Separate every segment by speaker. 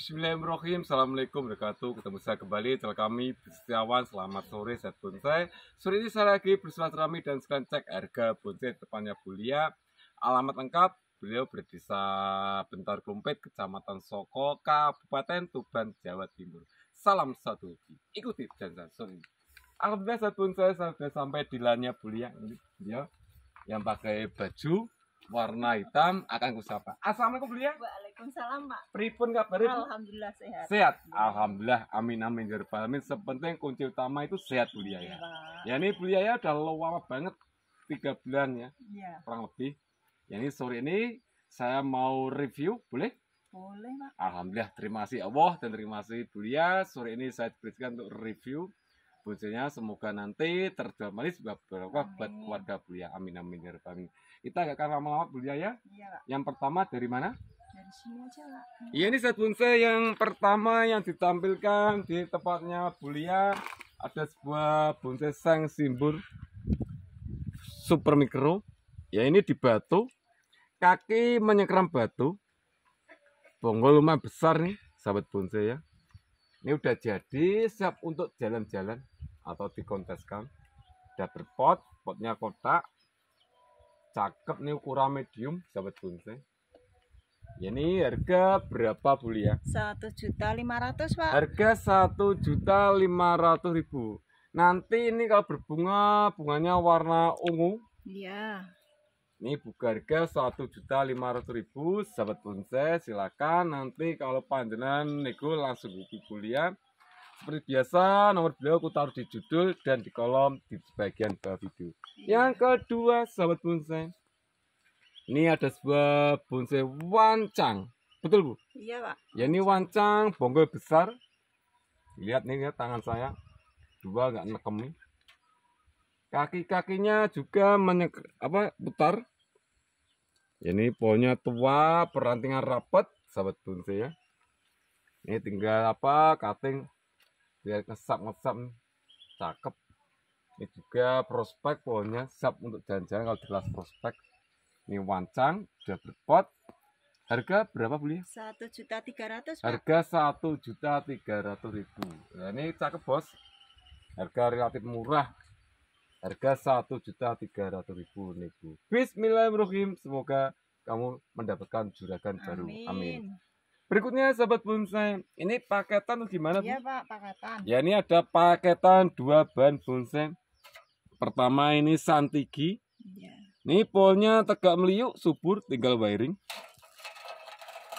Speaker 1: Bismillahirrahmanirrahim. Assalamualaikum warahmatullahi Ketemu saya kembali Telah kami Setiawan. Selamat sore saya Bonsai. Sore ini saya lagi bersama Rami dan sekalian cek harga bonsai depannya Bulia. Alamat lengkap beliau berdesa Bentar Klumpet, Kecamatan Soko, Kabupaten Tuban, Jawa Timur. Salam satu lagi. Ikuti dan sore ini. Alhamdulillah saya Bonsai sudah sampai di lainnya Bulia. Ini beliau yang pakai baju warna hitam akan kusapa. Assalamualaikum beliau. Waalaikumsalam Pak. Pripun kabar? Alhamdulillah sehat. Sehat. Alhamdulillah. Amin amin jerbalmin. Ya Sepenting kunci utama itu sehat beliau ya. Iya, ya ini beliau ya udah lama banget tiga bulan ya, Iya. kurang lebih. Ya ini sore ini saya mau review boleh? Boleh Pak. Alhamdulillah terima kasih Allah dan terima kasih beliau. Sore ini saya diberikan untuk review kuncinya. semoga nanti terjual manis buat keluarga beliau. Amin amin ya rabbal alamin kita akan lama-lama berjaya. Iya, Yang pertama dari mana? Dari sini aja, Iya, ini set bonsai yang pertama yang ditampilkan di tempatnya Bulia. Ada sebuah bonsai sang simbur super mikro. Ya, ini di batu. Kaki menyekram batu. Bonggol lumayan besar nih, sahabat bonsai ya. Ini udah jadi, siap untuk jalan-jalan atau dikonteskan. Udah berpot, potnya kotak, cakep nih ukuran medium sahabat bonsai ya ini harga berapa bu ya satu juta lima ratus pak harga satu juta lima ratus ribu nanti ini kalau berbunga bunganya warna ungu iya ini buka harga satu juta lima ratus ribu sahabat bonsai silakan nanti kalau panjenan nego langsung buku kuliah ya. Seperti biasa, nomor beliau aku taruh di judul dan di kolom di bagian bawah video. Iya. Yang kedua, sahabat bonsai. Ini ada sebuah bonsai wancang. Betul, Bu? Iya, Pak. Ya, ini wancang bonggol besar. Lihat nih, lihat tangan saya. Dua nggak nekem Kaki-kakinya juga menyek, apa putar. Ya, ini pohonnya tua, perantingan rapat, sahabat bonsai ya ini tinggal apa cutting biar ngesap ngesap cakep ini juga prospek pohonnya siap untuk jalan-jalan kalau jelas prospek ini wancang sudah berpot harga berapa beli satu juta tiga ratus harga satu juta tiga ratus ribu nah, ini cakep bos harga relatif murah harga satu juta tiga ratus ribu nih bu Bismillahirrahmanirrahim semoga kamu mendapatkan juragan amin. baru amin Berikutnya sahabat bonsai, ini paketan tuh gimana? Iya pak, paketan. Ya ini ada paketan dua bahan bonsai. Pertama ini santigi. Ya. Ini polnya tegak meliuk, subur, tinggal wiring.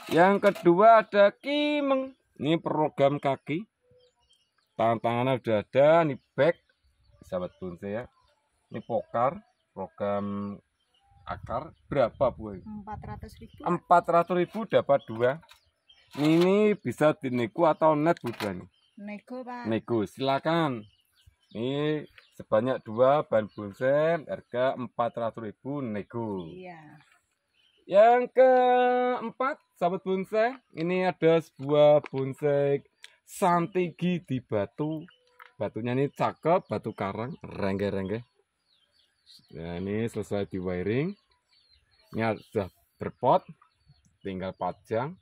Speaker 1: Yang kedua ada kimeng. Ini program kaki. Tantangannya udah ada, ini back. Sahabat bonsai ya. Ini pokar, program akar berapa bu? Empat ratus ribu. Empat ratus ribu dapat dua ini bisa dinego atau net bukan? neko Nego Pak. Nego, silakan. Ini sebanyak dua ban bonsai harga empat ratus ribu nego. Iya. Yang keempat, sahabat bonsai, ini ada sebuah bonsai santigi di batu. Batunya ini cakep, batu karang, rengge-rengge. Nah, ini selesai di wiring. Ini sudah berpot, tinggal pajang.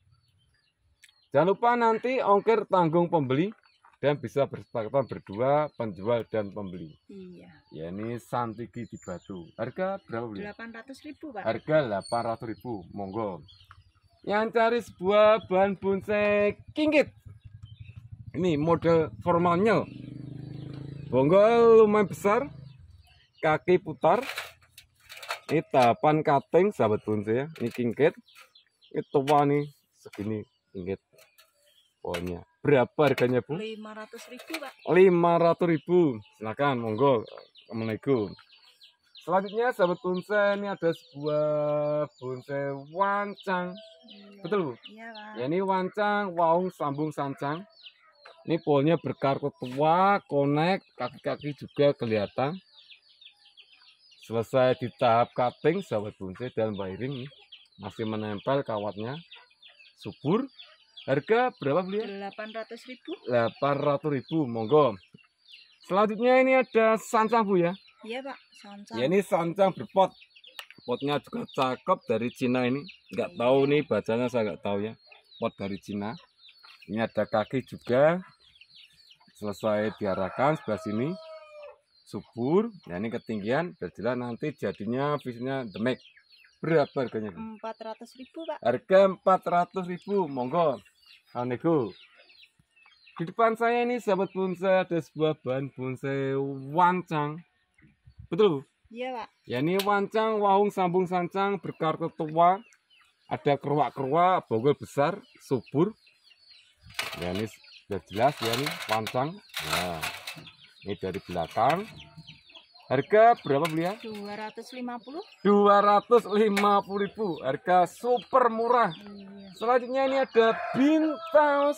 Speaker 1: Jangan lupa nanti ongkir tanggung pembeli dan bisa bersepakatan berdua penjual dan pembeli. Iya. Ya ini santigi di batu. Harga berapa beli? Delapan ratus ribu pak. Harga delapan ratus ribu, monggo. Yang cari sebuah bahan bonsai kingket. Ini model formalnya. Monggo lumayan besar, kaki putar. Ini tapan cutting sahabat bonsai ya. Ini kingket. Ini tua nih segini kinggit pohonnya berapa harganya bu? 500 ribu pak 500 ribu silakan monggo Assalamualaikum selanjutnya sahabat bonsai ini ada sebuah bonsai wancang iya, betul bu? iya pak ya, ini wancang waung sambung sancang ini pohonnya berkarut tua konek kaki-kaki juga kelihatan selesai di tahap cutting sahabat bonsai dan wiring masih menempel kawatnya subur Harga berapa beli? Ya? ratus ribu. Delapan ratus ribu, monggo. Selanjutnya ini ada sancang Bu ya? Iya Pak, sancang. Ya, ini sancang berpot. Potnya juga cakep dari Cina ini. Enggak iya. tahu nih bacanya saya enggak tahu ya. Pot dari Cina. Ini ada kaki juga. Selesai diarahkan sebelah sini. Subur. Ya ini ketinggian. Berjalan nanti jadinya visinya demek. Berapa harganya? Empat ratus ribu pak. Harga empat ratus ribu, monggo. Anego. Di depan saya ini sahabat bonsai ada sebuah bahan bonsai wancang. Betul? Iya pak. Ya ini wancang, wahung, sambung, sancang, berkartu tua. Ada keruak-keruak, bogel besar, subur. Ya ini sudah jelas ya ini wancang. Nah, ini dari belakang. Harga berapa beliau? 250. 250 ribu. Harga super murah. Iya. Selanjutnya ini ada bintang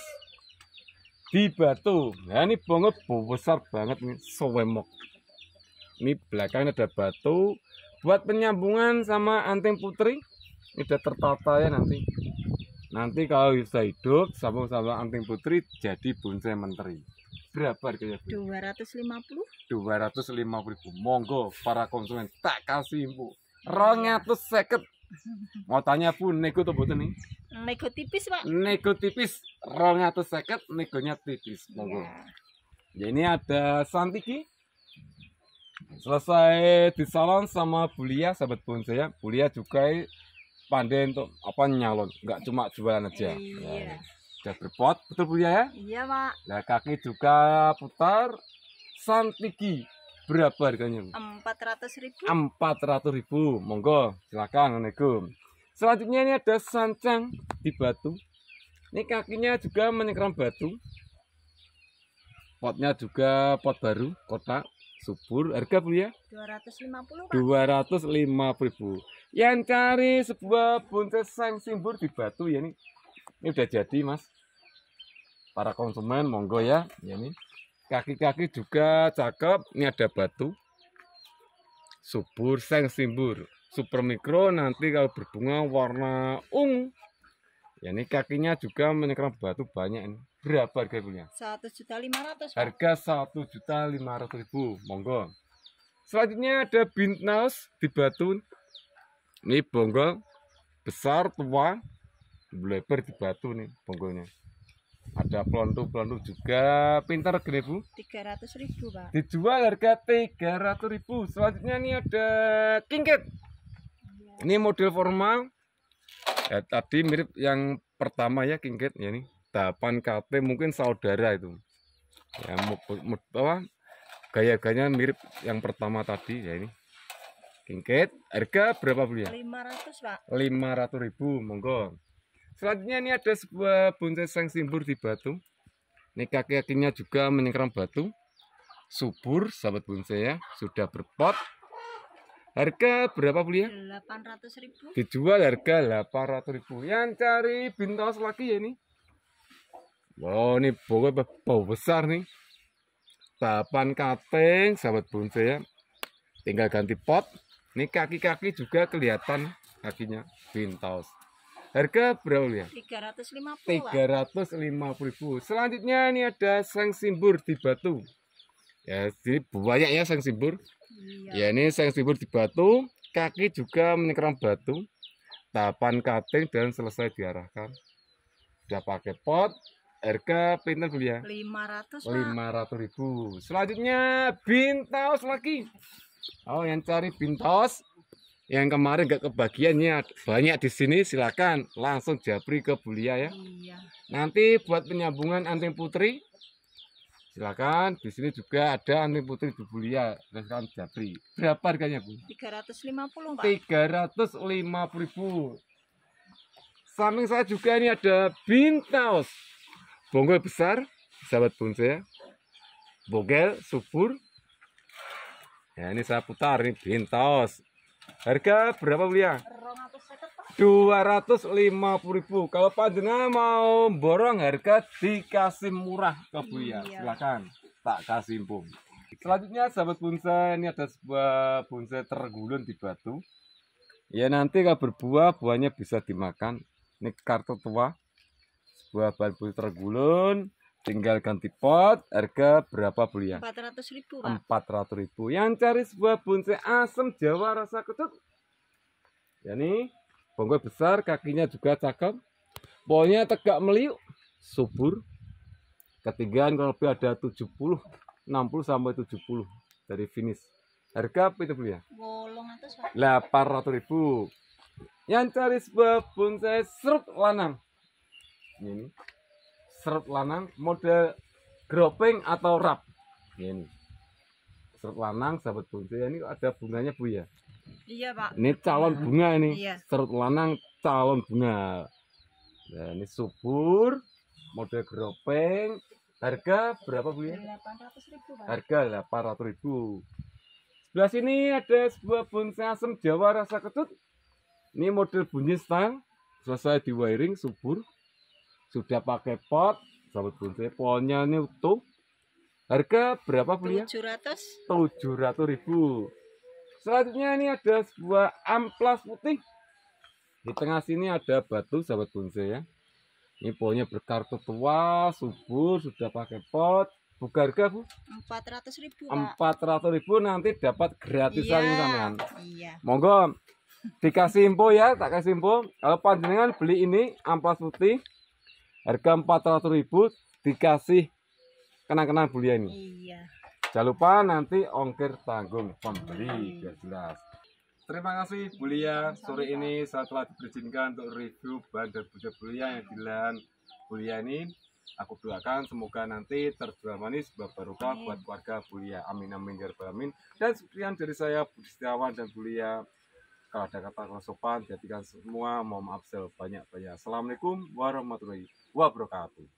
Speaker 1: di batu. Nah ini banget besar banget nih sewemok. Ini belakangnya ada batu. Buat penyambungan sama anting putri. Ini udah tertata ya nanti. Nanti kalau bisa hidup sambung sama anting putri jadi bonsai menteri. Berapa harganya? Dua ratus lima puluh. Dua ratus lima puluh ribu. Monggo para konsumen tak kasih bu. Rongatus seket. Mau tanya bu, nego tuh butuh nih? Nego tipis pak. Nego tipis. Rongatus seket, negonya tipis. Monggo. Ya. ya. ini ada Santiki. Selesai di salon sama Bulia, sahabat pun saya. Bulia juga pandai untuk apa nyalon, nggak cuma jualan aja. Iya. Ya sudah berpot betul bu ya iya mak nah kaki juga putar santiki berapa harganya empat ratus ribu empat ratus ribu monggo silakan assalamualaikum selanjutnya ini ada sancang di batu ini kakinya juga menyekram batu potnya juga pot baru kotak subur harga bu ya 250 pak. 250 ribu yang cari sebuah bonsai sang simbur di batu ya ini ini udah jadi mas. Para konsumen monggo ya. ya. Ini kaki-kaki juga cakep. Ini ada batu. Subur seng simbur. Super mikro nanti kalau berbunga warna ungu. Ya ini kakinya juga menyerang batu banyak ini. Berapa harga punya Satu juta lima ratus. Harga satu juta lima ratus ribu. Monggo. Selanjutnya ada bintnaus di batu. Ini bonggol besar tua Bleber di batu nih bonggolnya. Ada pelontu-pelontu juga. Pintar gini Bu? 300 ribu Pak. Dijual harga 300 ribu. Selanjutnya ini ada kingkit. Ya. Ini model formal. Ya, tadi mirip yang pertama ya kingkit ya ini 8 KP mungkin saudara itu. Ya, apa? Gaya-gayanya mirip yang pertama tadi ya ini. Kingkit, harga berapa Bu ya? 500, Pak. 500 ribu, monggo. Selanjutnya ini ada sebuah bonsai sang simbur di batu. Ini kaki-kakinya juga menyengkram batu. Subur, sahabat bonsai ya, sudah berpot. Harga berapa beli ya? 800 ribu. Dijual harga 800 ribu. Yang cari bintos lagi ya ini. Wow, ini bau, bau besar nih. Tapan kating, sahabat bonsai ya. Tinggal ganti pot. Ini kaki-kaki juga kelihatan kakinya bintos. Harga berapa ya? 350. ribu. Selanjutnya ini ada sang simbur di batu. Ya, jadi banyak ya sang simbur. Iya. Ya ini sang simbur di batu, kaki juga menyekerang batu. Tapan kating dan selesai diarahkan. Sudah pakai pot, harga pinter beli ya? 500 500 ribu. Selanjutnya bintaus lagi. Oh yang cari bintaus yang kemarin nggak kebagiannya banyak di sini silakan langsung japri ke Bulia ya. Iya. Nanti buat penyambungan anting putri silakan di sini juga ada anting putri di Bulia silakan japri. Berapa harganya Bu? 350 Pak. 350 ribu. Samping saya juga ini ada bintaus. Bonggol besar, sahabat bonsai. Ya. Bogel, subur. Ya, ini saya putar, ini bintaus Harga berapa belia? 250.000. Kalau panjenengan mau borong harga dikasih murah ke Buya. Iya. Silakan. Tak kasih impung. Selanjutnya sahabat bonsai ini ada sebuah bonsai tergulung di batu. Ya nanti kalau berbuah buahnya bisa dimakan. Ini kartu tua. Sebuah bonsai tergulung tinggal ganti pot harga berapa beli ya 400 ribu Pak. 400 ribu yang cari sebuah bonsai asem jawa rasa kecut ya nih bonggol besar kakinya juga cakep pohonnya tegak meliuk subur ketinggian kalau lebih ada 70 60 sampai 70 dari finish harga apa itu beli ya 800 ribu yang cari sebuah bonsai serut lanang ini serut lanang model groping atau rap ini serut lanang sahabat bonsai ini ada bunganya bu ya iya pak ini calon bunga ini iya. serut lanang calon bunga nah, ini subur model groping harga berapa bu ya harga harga 800 ribu sebelah sini ada sebuah bonsai asem jawa rasa ketut ini model bunyi stang selesai di wiring subur sudah pakai pot sahabat bonsai pohonnya ini utuh harga berapa ya? ratus 700 700 ribu selanjutnya ini ada sebuah amplas putih di tengah sini ada batu sahabat bonsai ya ini pohonnya berkartu tua subur sudah pakai pot buka harga bu? 400 ribu empat 400 ribu nanti dapat gratisan iya, iya. monggo dikasih info ya tak kasih info kalau panjenengan beli ini amplas putih harga ribu dikasih kenang-kenang bulia ini iya jangan lupa nanti ongkir tanggung pembeli biar jelas Terima kasih Bulia. Sore ini saya telah diperizinkan untuk review bandar dan budaya Bulia yang dilan Bulia ini. Aku doakan semoga nanti terjual manis barokah buat keluarga Bulia. Amin amin ya rabbal alamin. Dan sekian dari saya Budi Setiawan dan Bulia. Kalau ada kata kurang sopan, jadikan semua. Mohon maaf banyak-banyak. Assalamualaikum warahmatullahi wabarakatuh.